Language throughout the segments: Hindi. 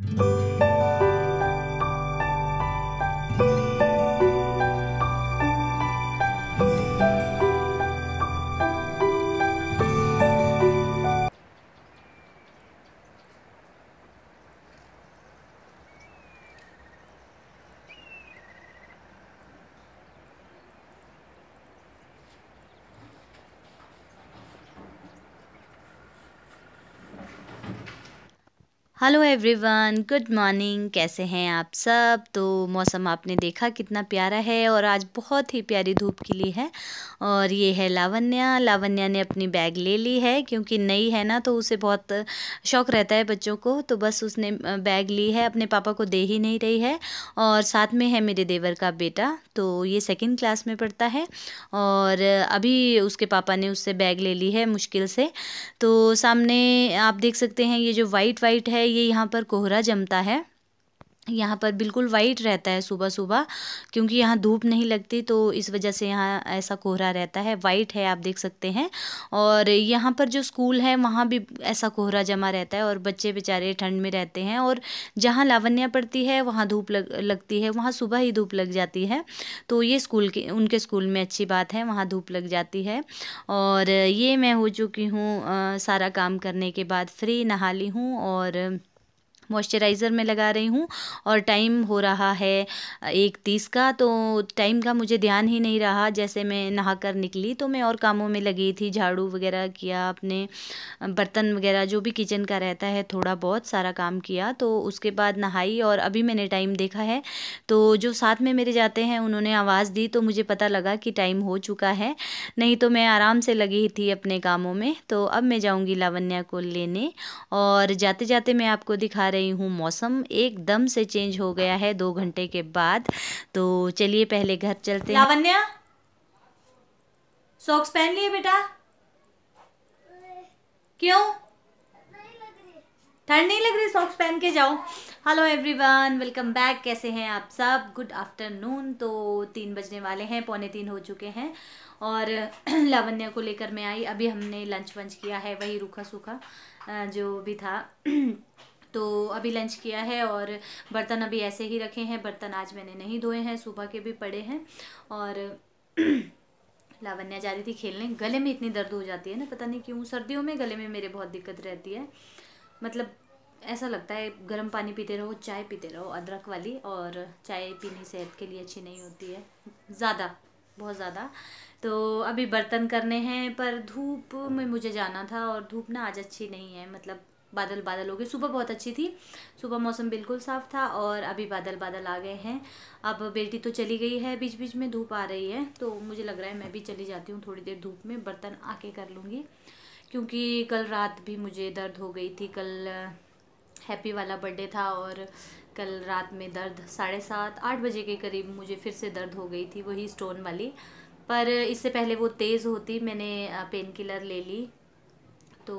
Mm-hmm. Hello everyone good morning कैसे हैं आप सब तो मौसम आपने देखा कितना प्यारा है और आज बहुत ही प्यारी धूप खिली है और ये है लावण्या लावण्या ने अपनी बैग ले ली है क्योंकि नई है ना तो उसे बहुत शौक रहता है बच्चों को तो बस उसने बैग ली है अपने पापा को दे ही नहीं रही है और साथ में है मेरे देवर का बेटा तो ये सेकेंड क्लास में पढ़ता है और अभी उसके पापा ने उससे बैग ले ली है मुश्किल से तो सामने आप देख सकते हैं ये जो वाइट वाइट है ये यहाँ पर कोहरा जमता है यहाँ पर बिल्कुल वाइट रहता है सुबह सुबह क्योंकि यहाँ धूप नहीं लगती तो इस वजह से यहाँ ऐसा कोहरा रहता है वाइट है आप देख सकते हैं और यहाँ पर जो स्कूल है वहाँ भी ऐसा कोहरा जमा रहता है और बच्चे बेचारे ठंड में रहते हैं और जहाँ लावण्या पड़ती है वहाँ धूप लग, लगती है वहाँ सुबह ही धूप लग जाती है तो ये स्कूल के उनके स्कूल में अच्छी बात है वहाँ धूप लग जाती है और ये मैं हो चुकी हूँ सारा काम करने के बाद फ्री नहा ली हूँ और मॉइस्चराइज़र में लगा रही हूँ और टाइम हो रहा है एक तीस का तो टाइम का मुझे ध्यान ही नहीं रहा जैसे मैं नहा कर निकली तो मैं और कामों में लगी थी झाड़ू वगैरह किया अपने बर्तन वगैरह जो भी किचन का रहता है थोड़ा बहुत सारा काम किया तो उसके बाद नहाई और अभी मैंने टाइम देखा है तो जो साथ में मेरे जाते हैं उन्होंने आवाज़ दी तो मुझे पता लगा कि टाइम हो चुका है नहीं तो मैं आराम से लगी थी अपने कामों में तो अब मैं जाऊँगी लावण्या को लेने और जाते जाते मैं आपको दिखा रही रही हूँ मौसम एकदम से चेंज हो गया है दो घंटे के बाद तो चलिए पहले घर चलते हैं सॉक्स पहन लिए बेटा क्यों ठंड नहीं लग रही सॉक्स पहन के जाओ हेलो एवरीवन वेलकम बैक कैसे हैं आप सब गुड आफ्टरनून तो तीन बजने वाले हैं पौने तीन हो चुके हैं और लावण्या को लेकर मैं आई अभी हमने लंच वंच किया है वही रूखा सूखा जो भी था तो अभी लंच किया है और बर्तन अभी ऐसे ही रखे हैं बर्तन आज मैंने नहीं धोए हैं सुबह के भी पड़े हैं और लावण्या जा रही थी खेलने गले में इतनी दर्द हो जाती है ना पता नहीं क्यों सर्दियों में गले में मेरे बहुत दिक्कत रहती है मतलब ऐसा लगता है गर्म पानी पीते रहो चाय पीते रहो अदरक वाली और चाय पीनी सेहत के लिए अच्छी नहीं होती है ज़्यादा बहुत ज़्यादा तो अभी बर्तन करने हैं पर धूप में मुझे जाना था और धूप ना आज अच्छी नहीं है मतलब बादल बादल हो गए सुबह बहुत अच्छी थी सुबह मौसम बिल्कुल साफ़ था और अभी बादल बादल आ गए हैं अब बेटी तो चली गई है बीच बीच में धूप आ रही है तो मुझे लग रहा है मैं भी चली जाती हूँ थोड़ी देर धूप में बर्तन आके कर लूँगी क्योंकि कल रात भी मुझे दर्द हो गई थी कल हैप्पी वाला बर्थडे था और कल रात में दर्द साढ़े सात आठ बजे के करीब मुझे फिर से दर्द हो गई थी वही स्टोन वाली पर इससे पहले वो तेज़ होती मैंने पेन किलर ले ली तो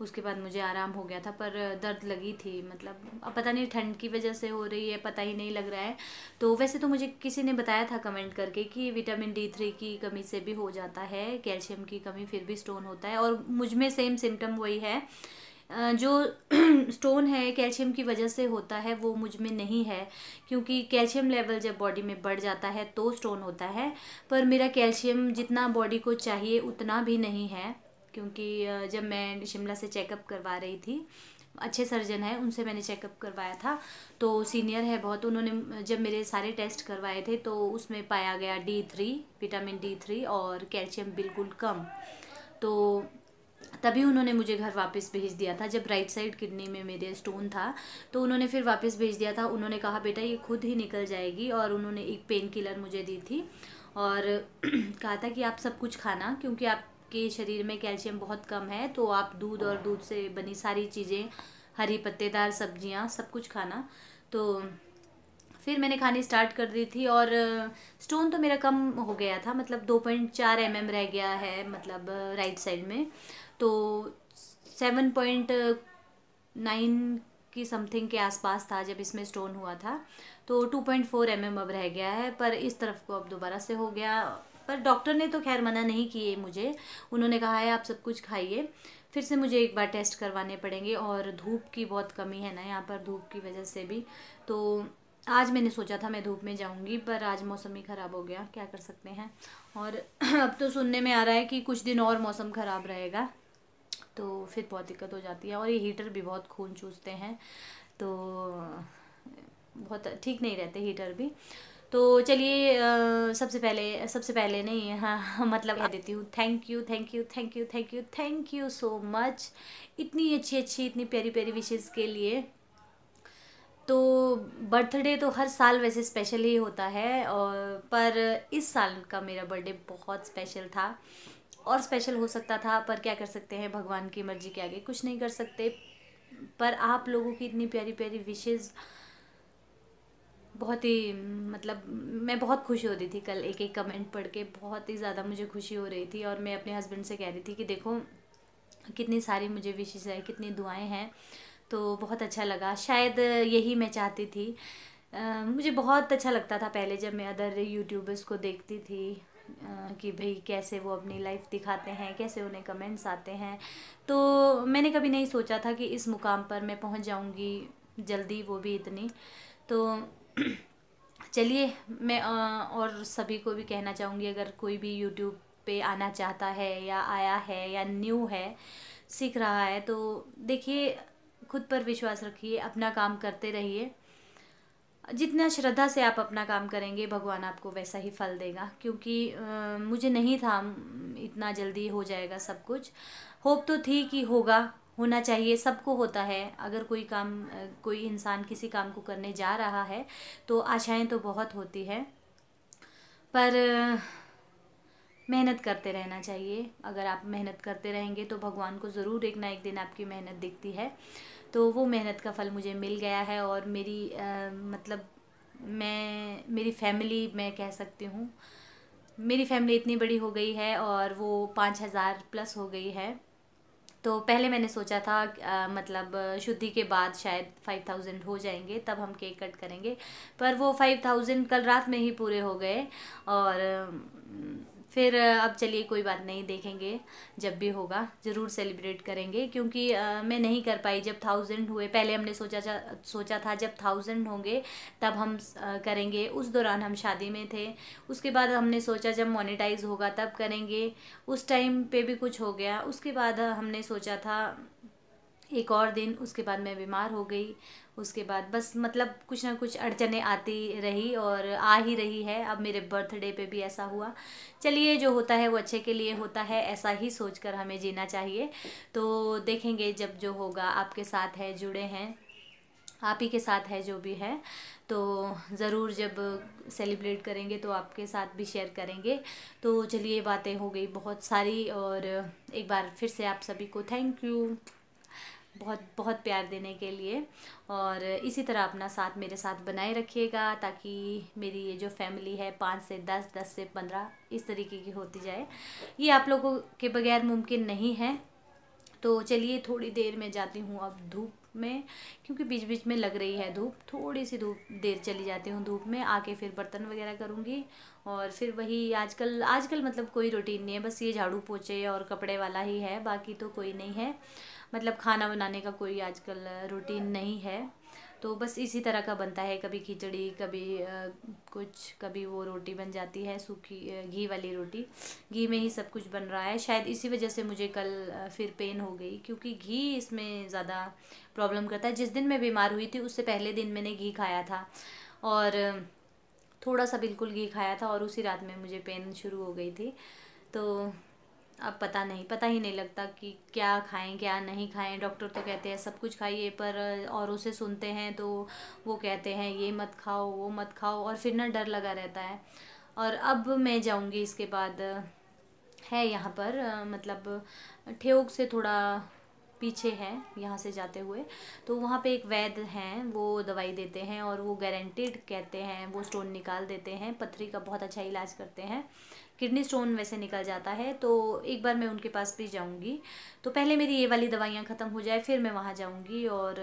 उसके बाद मुझे आराम हो गया था पर दर्द लगी थी मतलब अब पता नहीं ठंड की वजह से हो रही है पता ही नहीं लग रहा है तो वैसे तो मुझे किसी ने बताया था कमेंट करके कि विटामिन डी थ्री की कमी से भी हो जाता है कैल्शियम की कमी फिर भी स्टोन होता है और मुझ में सेम सिम्टम वही है जो स्टोन है कैल्शियम की वजह से होता है वो मुझ में नहीं है क्योंकि कैल्शियम लेवल जब बॉडी में बढ़ जाता है तो स्टोन होता है पर मेरा कैल्शियम जितना बॉडी को चाहिए उतना भी नहीं है क्योंकि जब मैं शिमला से चेकअप करवा रही थी अच्छे सर्जन है उनसे मैंने चेकअप करवाया था तो सीनियर है बहुत उन्होंने जब मेरे सारे टेस्ट करवाए थे तो उसमें पाया गया d three vitamin d three और कैल्शियम बिल्कुल कम तो तभी उन्होंने मुझे घर वापस भेज दिया था जब राइट साइड किडनी में मेरे स्टोन था तो उन्होंने फिर वापस भेज दिया था उन्होंने कहा बेटा ये खुद ही निकल जाएगी और उन्होंने एक पेन किलर मुझे दी थी और कहा था कि आप सब कुछ खाना क्योंकि आप आपके शरीर में कैल्शियम बहुत कम है तो आप दूध और दूध से बनी सारी चीज़ें हरी पत्तेदार सब्जियां सब कुछ खाना तो फिर मैंने खानी स्टार्ट कर दी थी और स्टोन तो मेरा कम हो गया था मतलब दो पॉइंट चार एम एम रह गया है मतलब राइट साइड में तो सेवन पॉइंट नाइन की समथिंग के आसपास था जब इसमें स्टोन हुआ था तो two point four m m अब रह गया है पर इस तरफ को अब दोबारा से हो गया पर डॉक्टर ने तो खैर मना नहीं किए मुझे उन्होंने कहा है आप सब कुछ खाइए फिर से मुझे एक बार टेस्ट करवाने पड़ेंगे और धूप की बहुत कमी है ना यहाँ पर धूप की वजह से भी तो आज मैंने सोचा था मैं धूप में जाऊंगी पर आज मौसम ही ख़राब हो गया क्या कर सकते हैं और अब तो सुनने में आ रहा है कि कुछ दिन और मौसम ख़राब रहेगा तो फिर बहुत दिक्कत हो जाती है और ये हीटर भी बहुत खून चूसते हैं तो बहुत ठीक नहीं रहते हीटर भी तो चलिए सबसे पहले सबसे पहले नहीं हाँ, हाँ मतलब कह देती हूँ thank you thank you thank you thank you thank you so much इतनी अच्छी अच्छी इतनी प्यारी प्यारी विशेज़ के लिए तो बर्थडे तो हर साल वैसे स्पेशल ही होता है और पर इस साल का मेरा बर्थडे बहुत स्पेशल था और स्पेशल हो सकता था पर क्या कर सकते हैं भगवान की मर्ज़ी के आगे कुछ नहीं कर सकते पर आप लोगों की इतनी प्यारी प्यारी विशेज़ बहुत ही मतलब मैं बहुत खुश हो रही थी कल एक एक कमेंट पढ़ के बहुत ही ज़्यादा मुझे खुशी हो रही थी और मैं अपने हस्बैंड से कह रही थी कि देखो कितनी सारी मुझे विशेज़ है कितनी दुआएं हैं तो बहुत अच्छा लगा शायद यही मैं चाहती थी आ, मुझे बहुत अच्छा लगता था पहले जब मैं अदर यूट्यूबर्स को देखती थी आ, कि भाई कैसे वो अपनी लाइफ दिखाते हैं कैसे उन्हें कमेंट्स आते हैं तो मैंने कभी नहीं सोचा था कि इस मुकाम पर मैं पहुंच जाऊंगी जल्दी वो भी इतनी तो चलिए मैं और सभी को भी कहना चाहूँगी अगर कोई भी यूट्यूब पे आना चाहता है या आया है या न्यू है सीख रहा है तो देखिए खुद पर विश्वास रखिए अपना काम करते रहिए जितना श्रद्धा से आप अपना काम करेंगे भगवान आपको वैसा ही फल देगा क्योंकि आ, मुझे नहीं था इतना जल्दी हो जाएगा सब कुछ होप तो थी कि होगा होना चाहिए सबको होता है अगर कोई काम कोई इंसान किसी काम को करने जा रहा है तो आशाएं तो बहुत होती है पर मेहनत करते रहना चाहिए अगर आप मेहनत करते रहेंगे तो भगवान को ज़रूर एक ना एक दिन आपकी मेहनत दिखती है तो वो मेहनत का फल मुझे मिल गया है और मेरी आ, मतलब मैं मेरी फैमिली मैं कह सकती हूँ मेरी फैमिली इतनी बड़ी हो गई है और वो पाँच हज़ार प्लस हो गई है तो पहले मैंने सोचा था आ, मतलब शुद्धि के बाद शायद फाइव थाउजेंड हो जाएंगे तब हम केक कट करेंगे पर वो फाइव थाउजेंड कल रात में ही पूरे हो गए और फिर अब चलिए कोई बात नहीं देखेंगे जब भी होगा ज़रूर सेलिब्रेट करेंगे क्योंकि आ, मैं नहीं कर पाई जब थाउजेंड हुए पहले हमने सोचा था सोचा था जब थाउजेंड होंगे तब हम आ, करेंगे उस दौरान हम शादी में थे उसके बाद हमने सोचा जब मोनेटाइज होगा तब करेंगे उस टाइम पे भी कुछ हो गया उसके बाद हमने सोचा था एक और दिन उसके बाद मैं बीमार हो गई उसके बाद बस मतलब कुछ ना कुछ अड़चने आती रही और आ ही रही है अब मेरे बर्थडे पे भी ऐसा हुआ चलिए जो होता है वो अच्छे के लिए होता है ऐसा ही सोचकर हमें जीना चाहिए तो देखेंगे जब जो होगा आपके साथ है जुड़े हैं आप ही के साथ है जो भी है तो ज़रूर जब सेलिब्रेट करेंगे तो आपके साथ भी शेयर करेंगे तो चलिए बातें हो गई बहुत सारी और एक बार फिर से आप सभी को थैंक यू बहुत बहुत प्यार देने के लिए और इसी तरह अपना साथ मेरे साथ बनाए रखिएगा ताकि मेरी ये जो फैमिली है पाँच से दस दस से पंद्रह इस तरीके की होती जाए ये आप लोगों के बगैर मुमकिन नहीं है तो चलिए थोड़ी देर में जाती हूँ अब धूप में क्योंकि बीच बीच में लग रही है धूप थोड़ी सी धूप देर चली जाती हूँ धूप में आके फिर बर्तन वगैरह करूँगी और फिर वही आजकल आजकल मतलब कोई रूटीन नहीं है बस ये झाड़ू पोछे और कपड़े वाला ही है बाकी तो कोई नहीं है मतलब खाना बनाने का कोई आजकल रूटीन नहीं है तो बस इसी तरह का बनता है कभी खिचड़ी कभी कुछ कभी वो रोटी बन जाती है सूखी घी वाली रोटी घी में ही सब कुछ बन रहा है शायद इसी वजह से मुझे कल फिर पेन हो गई क्योंकि घी इसमें ज़्यादा प्रॉब्लम करता है जिस दिन मैं बीमार हुई थी उससे पहले दिन मैंने घी खाया था और थोड़ा सा बिल्कुल घी खाया था और उसी रात में मुझे पेन शुरू हो गई थी तो अब पता नहीं पता ही नहीं लगता कि क्या खाएं क्या नहीं खाएं डॉक्टर तो कहते हैं सब कुछ खाइए पर और उसे सुनते हैं तो वो कहते हैं ये मत खाओ वो मत खाओ और फिर ना डर लगा रहता है और अब मैं जाऊंगी इसके बाद है यहाँ पर मतलब ठेक से थोड़ा पीछे है यहाँ से जाते हुए तो वहाँ पे एक वैद हैं वो दवाई देते हैं और वो गारंटेड कहते हैं वो स्टोन निकाल देते हैं पथरी का बहुत अच्छा इलाज करते हैं किडनी स्टोन वैसे निकल जाता है तो एक बार मैं उनके पास भी जाऊँगी तो पहले मेरी ये वाली दवाइयाँ ख़त्म हो जाए फिर मैं वहाँ जाऊँगी और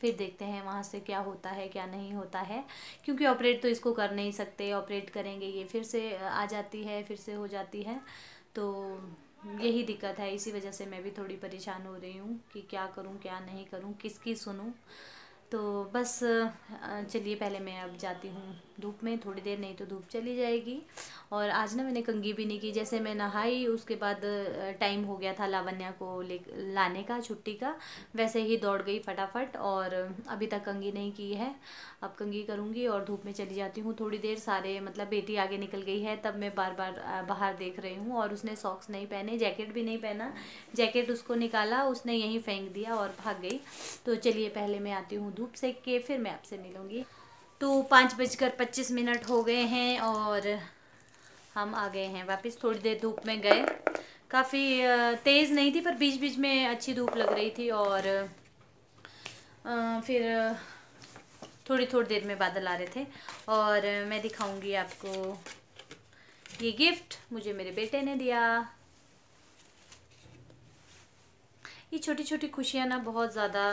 फिर देखते हैं वहाँ से क्या होता है क्या नहीं होता है क्योंकि ऑपरेट तो इसको कर नहीं सकते ऑपरेट करेंगे ये फिर से आ जाती है फिर से हो जाती है तो यही दिक्कत है इसी वजह से मैं भी थोड़ी परेशान हो रही हूँ कि क्या करूँ क्या नहीं करूँ किसकी सुनूँ तो बस चलिए पहले मैं अब जाती हूँ धूप में थोड़ी देर नहीं तो धूप चली जाएगी और आज ना मैंने कंगी भी नहीं की जैसे मैं नहाई उसके बाद टाइम हो गया था लावण्या को ले लाने का छुट्टी का वैसे ही दौड़ गई फटाफट और अभी तक कंगी नहीं की है अब कंगी करूँगी और धूप में चली जाती हूँ थोड़ी देर सारे मतलब बेटी आगे निकल गई है तब मैं बार बार बाहर देख रही हूँ और उसने सॉक्स नहीं पहने जैकेट भी नहीं पहना जैकेट उसको निकाला उसने यहीं फेंक दिया और भाग गई तो चलिए पहले मैं आती हूँ धूप सेक के फिर मैं आपसे मिलूँगी तो पाँच बजकर पच्चीस मिनट हो गए हैं और हम आ गए हैं वापस थोड़ी देर धूप में गए काफ़ी तेज़ नहीं थी पर बीच बीच में अच्छी धूप लग रही थी और फिर थोड़ी थोड़ी देर में बादल आ रहे थे और मैं दिखाऊंगी आपको ये गिफ्ट मुझे मेरे बेटे ने दिया ये छोटी छोटी खुशियाँ ना बहुत ज़्यादा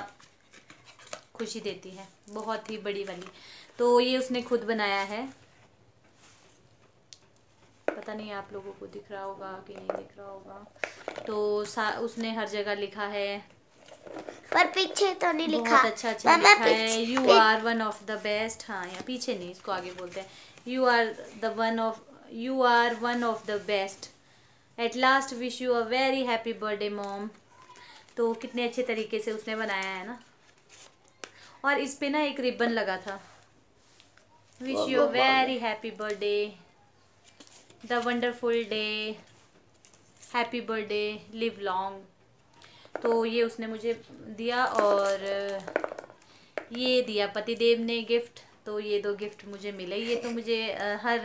खुशी देती है बहुत ही बड़ी वाली तो ये उसने खुद बनाया है पता नहीं आप लोगों को दिख रहा होगा कि नहीं दिख रहा होगा तो उसने हर जगह लिखा है पर पीछे तो नहीं लिखा बहुत अच्छा अच्छा लिखा है you are one of the best हाँ यहाँ पीछे नहीं इसको आगे बोलते हैं you are the one of you are one of the best at last wish you a very happy birthday mom तो कितने अच्छे तरीके से उसने बनाया है ना और इस पे ना एक रिबन लगा था wish you very happy birthday the wonderful day happy birthday live long तो ये उसने मुझे दिया और ये दिया पतिदेव ने गिफ्ट तो ये दो गिफ्ट मुझे मिले ये तो मुझे हर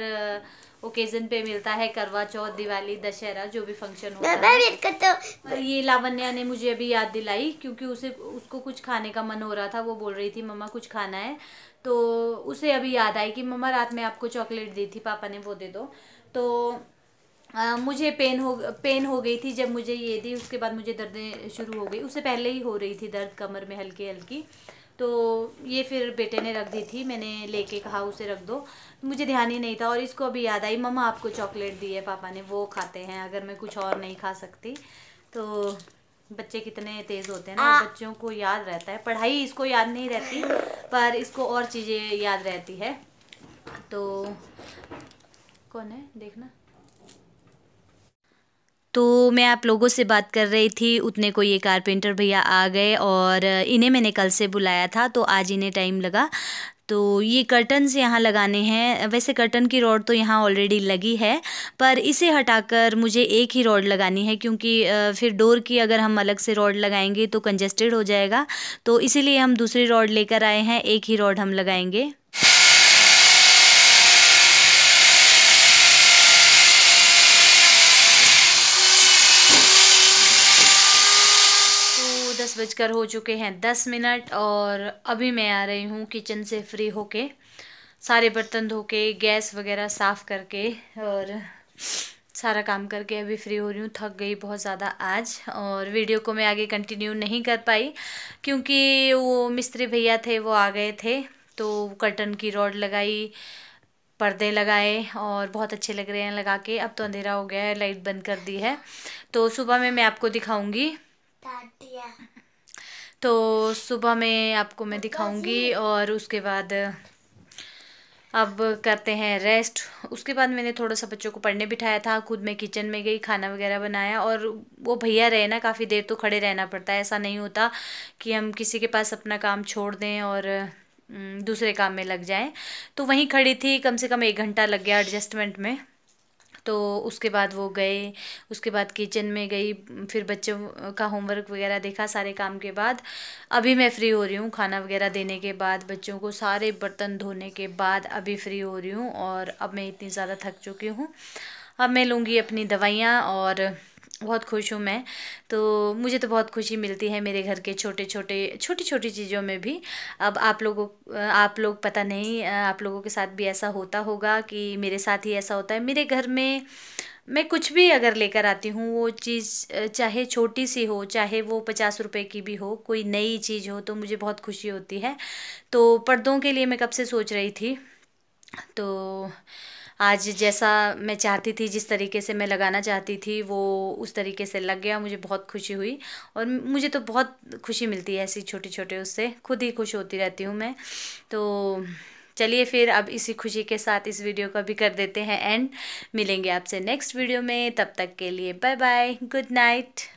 ओकेजन पे मिलता है करवा चौथ दिवाली दशहरा जो भी फंक्शन होता है तो- ये लावण्या ने मुझे अभी याद दिलाई क्योंकि उसे उसको कुछ खाने का मन हो रहा था वो बोल रही थी मम्मा कुछ खाना है तो उसे अभी याद आई कि मम्मा रात में आपको चॉकलेट दी थी पापा ने वो दे दो तो आ, मुझे पेन हो पेन हो गई थी जब मुझे ये दी उसके बाद मुझे दर्दें शुरू हो गई उससे पहले ही हो रही थी दर्द कमर में हल्की हल्की तो ये फिर बेटे ने रख दी थी मैंने लेके कहा उसे रख दो मुझे ध्यान ही नहीं था और इसको अभी याद आई मम्मा आपको चॉकलेट दी है पापा ने वो खाते हैं अगर मैं कुछ और नहीं खा सकती तो बच्चे कितने तेज़ होते हैं ना बच्चों को याद रहता है पढ़ाई इसको याद नहीं रहती पर इसको और चीज़ें याद रहती है तो कौन है देखना तो मैं आप लोगों से बात कर रही थी उतने को ये कारपेंटर भैया आ गए और इन्हें मैंने कल से बुलाया था तो आज इन्हें टाइम लगा तो ये कर्टन्स यहाँ लगाने हैं वैसे कर्टन की रॉड तो यहाँ ऑलरेडी लगी है पर इसे हटाकर मुझे एक ही रॉड लगानी है क्योंकि फिर डोर की अगर हम अलग से रॉड लगाएंगे तो कंजेस्टेड हो जाएगा तो इसीलिए हम दूसरी रॉड लेकर आए हैं एक ही रॉड हम लगाएंगे बजकर हो चुके हैं दस मिनट और अभी मैं आ रही हूँ किचन से फ्री होके सारे बर्तन धो के गैस वगैरह साफ़ करके और सारा काम करके अभी फ्री हो रही हूँ थक गई बहुत ज़्यादा आज और वीडियो को मैं आगे कंटिन्यू नहीं कर पाई क्योंकि वो मिस्त्री भैया थे वो आ गए थे तो कर्टन की रॉड लगाई पर्दे लगाए और बहुत अच्छे लग रहे हैं लगा के अब तो अंधेरा हो गया है लाइट बंद कर दी है तो सुबह में मैं आपको दिखाऊँगी तो सुबह में आपको मैं दिखाऊंगी और उसके बाद अब करते हैं रेस्ट उसके बाद मैंने थोड़ा सा बच्चों को पढ़ने बिठाया था खुद मैं किचन में गई खाना वगैरह बनाया और वो भैया रहे ना काफ़ी देर तो खड़े रहना पड़ता है ऐसा नहीं होता कि हम किसी के पास अपना काम छोड़ दें और दूसरे काम में लग जाएं तो वहीं खड़ी थी कम से कम एक घंटा लग गया एडजस्टमेंट में तो उसके बाद वो गए उसके बाद किचन में गई फिर बच्चों का होमवर्क वगैरह देखा सारे काम के बाद अभी मैं फ़्री हो रही हूँ खाना वगैरह देने के बाद बच्चों को सारे बर्तन धोने के बाद अभी फ़्री हो रही हूँ और अब मैं इतनी ज़्यादा थक चुकी हूँ अब मैं लूँगी अपनी दवाइयाँ और बहुत खुश हूँ मैं तो मुझे तो बहुत खुशी मिलती है मेरे घर के छोटे छोटे छोटी छोटी चीज़ों में भी अब आप लोगों आप लोग पता नहीं आप लोगों के साथ भी ऐसा होता होगा कि मेरे साथ ही ऐसा होता है मेरे घर में मैं कुछ भी अगर लेकर आती हूँ वो चीज़ चाहे छोटी सी हो चाहे वो पचास रुपए की भी हो कोई नई चीज़ हो तो मुझे बहुत खुशी होती है तो पर्दों के लिए मैं कब से सोच रही थी तो आज जैसा मैं चाहती थी जिस तरीके से मैं लगाना चाहती थी वो उस तरीके से लग गया मुझे बहुत खुशी हुई और मुझे तो बहुत खुशी मिलती है ऐसी छोटे छोटे उससे खुद ही खुश होती रहती हूँ मैं तो चलिए फिर अब इसी खुशी के साथ इस वीडियो का भी कर देते हैं एंड मिलेंगे आपसे नेक्स्ट वीडियो में तब तक के लिए बाय बाय गुड नाइट